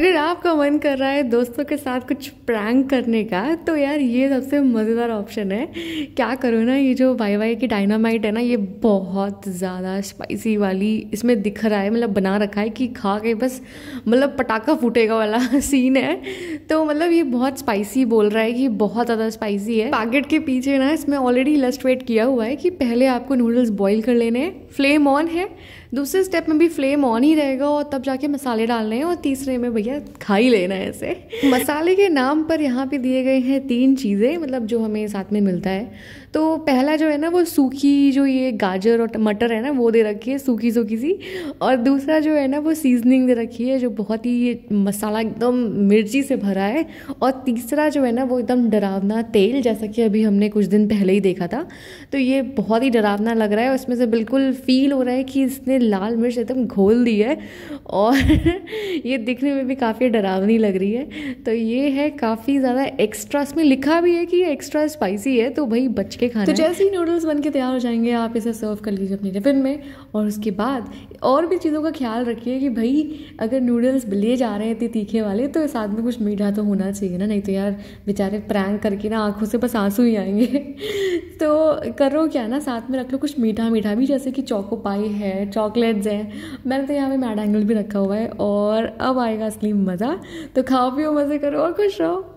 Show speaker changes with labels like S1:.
S1: अगर आपका मन कर रहा है दोस्तों के साथ कुछ प्रैंक करने का तो यार ये सबसे मज़ेदार ऑप्शन है क्या करो ना ये जो वाई वाई की डायनामाइट है ना ये बहुत ज़्यादा स्पाइसी वाली इसमें दिख रहा है मतलब बना रखा है कि खा के बस मतलब पटाखा फूटेगा वाला सीन है तो मतलब ये बहुत स्पाइसी बोल रहा है कि बहुत ज़्यादा स्पाइसी है पैकेट के पीछे ना इसमें ऑलरेडी इलस्ट्रेट किया हुआ है कि पहले आपको नूडल्स बॉयल कर लेने फ्लेम ऑन है दूसरे स्टेप में भी फ्लेम ऑन ही रहेगा और तब जाके मसाले डालने हैं और तीसरे में भैया खा ही लेना है ऐसे मसाले के नाम पर यहाँ पे दिए गए हैं तीन चीज़ें मतलब जो हमें साथ में मिलता है तो पहला जो है ना वो सूखी जो ये गाजर और मटर है ना वो दे रखी है सूखी सूखी सी और दूसरा जो है ना वो सीजनिंग दे रखी है जो बहुत ही मसाला एकदम मिर्ची से भरा है और तीसरा जो है ना वो एकदम डरावना तेल जैसा कि अभी हमने कुछ दिन पहले ही देखा था तो ये बहुत ही डरावना लग रहा है और से बिल्कुल फील हो रहा है कि इसने मैंने लाल मिर्च एकदम घोल दी है और ये दिखने में भी काफ़ी डरावनी लग रही है तो ये है काफ़ी ज़्यादा एक्स्ट्रा इसमें लिखा भी है कि ये एक्स्ट्रा स्पाइसी है तो भाई बच के खाना तो जैसे ही नूडल्स बन के तैयार हो जाएंगे आप इसे सर्व कर लीजिए अपने टिफिन में और उसके बाद और भी चीज़ों का ख्याल रखिए कि भाई अगर नूडल्स ले जा रहे हैं इतने तीखे वाले तो साथ में कुछ मीठा तो होना चाहिए ना नहीं तो यार बेचारे प्रैंक करके ना आंखों से बस आंसू ही आएंगे तो करो क्या ना साथ में रख लो कुछ मीठा मीठा भी जैसे कि चौको पाई है चौक चॉकलेट्स हैं मैंने तो यहाँ पे मैड एंगल भी रखा हुआ है और अब आएगा असली मज़ा तो खाओ पियो मज़े करो और खुश रहो